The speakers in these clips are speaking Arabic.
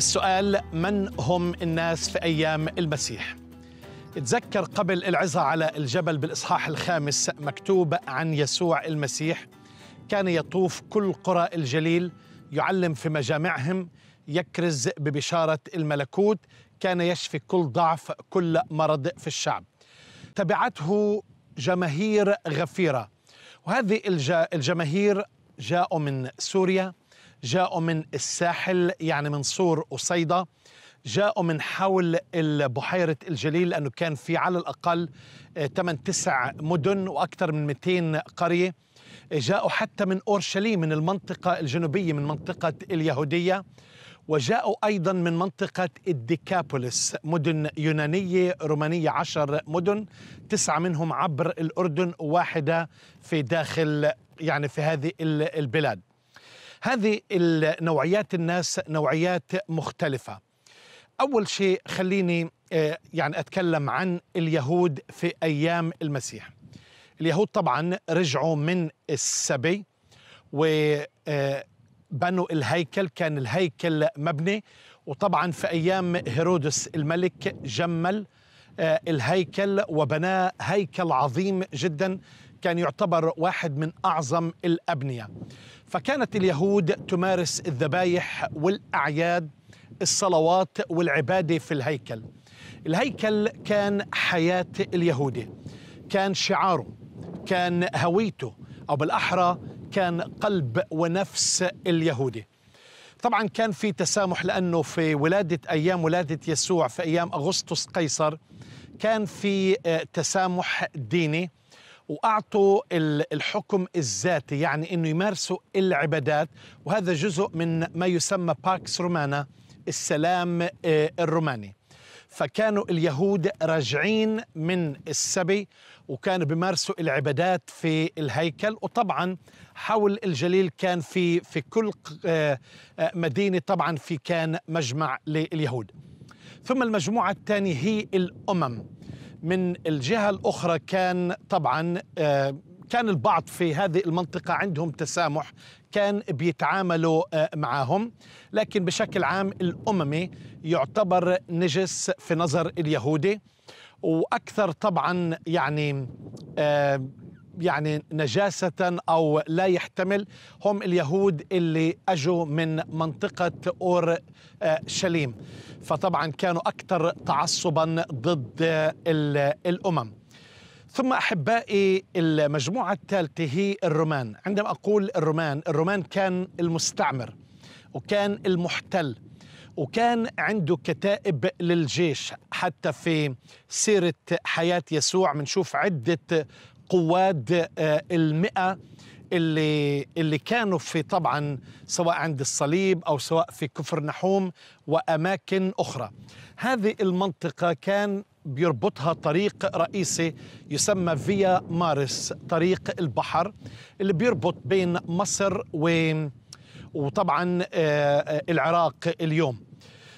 السؤال من هم الناس في أيام المسيح؟ تذكر قبل العظة على الجبل بالإصحاح الخامس مكتوب عن يسوع المسيح كان يطوف كل قرى الجليل يعلم في مجامعهم يكرز ببشارة الملكوت كان يشفي كل ضعف كل مرض في الشعب تبعته جماهير غفيرة وهذه الجماهير جاءوا من سوريا جاءوا من الساحل يعني من سور وصيدا جاءوا من حول بحيرة الجليل لأنه كان في على الأقل 8 آه، 9 مدن وأكثر من 200 قرية جاءوا حتى من أورشليم من المنطقة الجنوبية من منطقة اليهودية وجاءوا أيضا من منطقة الديكابوليس مدن يونانية رومانية عشر مدن تسعة منهم عبر الأردن وواحدة في داخل يعني في هذه البلاد هذه النوعيات الناس نوعيات مختلفة أول شيء خليني آه، يعني أتكلم عن اليهود في أيام المسيح اليهود طبعا رجعوا من السبي وبنوا آه، الهيكل كان الهيكل مبني وطبعا في أيام هيرودس الملك جمل آه، الهيكل وبناه هيكل عظيم جدا كان يعتبر واحد من أعظم الأبنية فكانت اليهود تمارس الذبايح والأعياد الصلوات والعبادة في الهيكل الهيكل كان حياة اليهودي كان شعاره كان هويته أو بالأحرى كان قلب ونفس اليهودي طبعا كان في تسامح لأنه في ولادة أيام ولادة يسوع في أيام أغسطس قيصر كان في آه، تسامح ديني واعطوا الحكم الذاتي يعني انه يمارسوا العبادات وهذا جزء من ما يسمى باكس رومانا السلام آه، الروماني فكانوا اليهود راجعين من السبي وكانوا بيمارسوا العبادات في الهيكل وطبعا حول الجليل كان في في كل آه، آه، مدينه طبعا في كان مجمع لليهود ثم المجموعه الثانيه هي الامم من الجهة الأخرى كان طبعا آه، كان البعض في هذه المنطقة عندهم تسامح كان بيتعاملوا آه، معهم لكن بشكل عام الأممي يعتبر نجس في نظر اليهودي وأكثر طبعا يعني آه، يعني نجاسة أو لا يحتمل هم اليهود اللي أجوا من منطقة أور آه، شليم فطبعا كانوا أكثر تعصبا ضد الأمم ثم أحبائي المجموعة الثالثة هي الرومان عندما أقول الرومان الرومان كان المستعمر وكان المحتل وكان عنده كتائب للجيش حتى في سيرة حياة يسوع بنشوف عدة قواد آه، المئة اللي اللي كانوا في طبعا سواء عند الصليب او سواء في كفر نحوم واماكن اخرى. هذه المنطقه كان بيربطها طريق رئيسي يسمى فيا مارس طريق البحر اللي بيربط بين مصر و وطبعا آه، آه، العراق اليوم.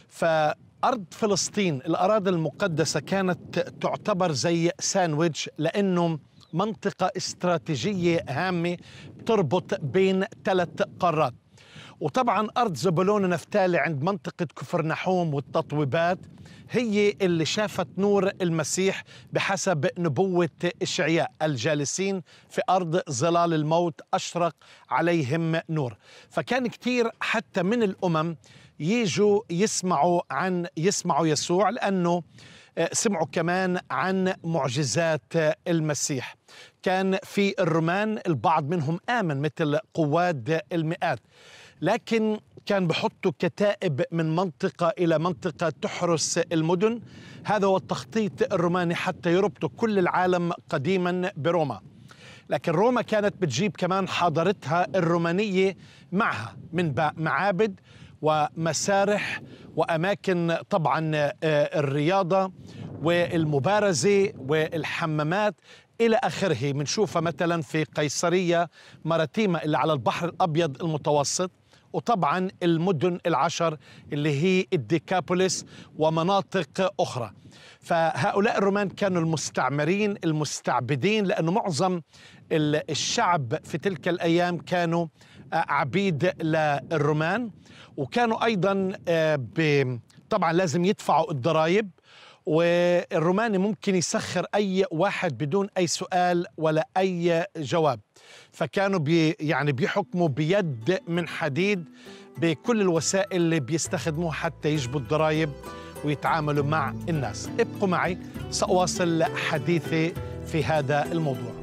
فارض فلسطين الأراضي المقدسة كانت تعتبر زي ساندويتش لأنه منطقة استراتيجية هامة بتربط بين ثلاث قارات وطبعا أرض زبولون نفتالي عند منطقة كفر نحوم والتطويبات هي اللي شافت نور المسيح بحسب نبوة إشعياء الجالسين في أرض ظلال الموت أشرق عليهم نور فكان كثير حتى من الأمم يجوا يسمعوا عن يسمعوا يسوع لأنه آه، سمعوا كمان عن معجزات آه، المسيح كان في الرومان البعض منهم آمن مثل قواد المئات لكن كان بحطوا كتائب من منطقة إلى منطقة تحرس المدن هذا هو التخطيط الروماني حتى يربطوا كل العالم قديما بروما لكن روما كانت بتجيب كمان حضارتها الرومانية معها من معابد ومسارح وأماكن طبعا آه، الرياضة والمبارزة والحمامات إلى آخره بنشوفها مثلا في قيصرية مراتيما اللي على البحر الأبيض المتوسط وطبعا المدن العشر اللي هي الديكابوليس ومناطق أخرى فهؤلاء الرومان كانوا المستعمرين المستعبدين لأنه معظم الشعب في تلك الأيام كانوا آه، عبيد للرومان وكانوا أيضا آه، طبعا لازم يدفعوا الضرائب والروماني ممكن يسخر اي واحد بدون اي سؤال ولا اي جواب فكانوا بي يعني بيحكموا بيد من حديد بكل الوسائل اللي بيستخدموها حتى يجبوا الضرائب ويتعاملوا مع الناس ابقوا معي ساواصل حديثي في هذا الموضوع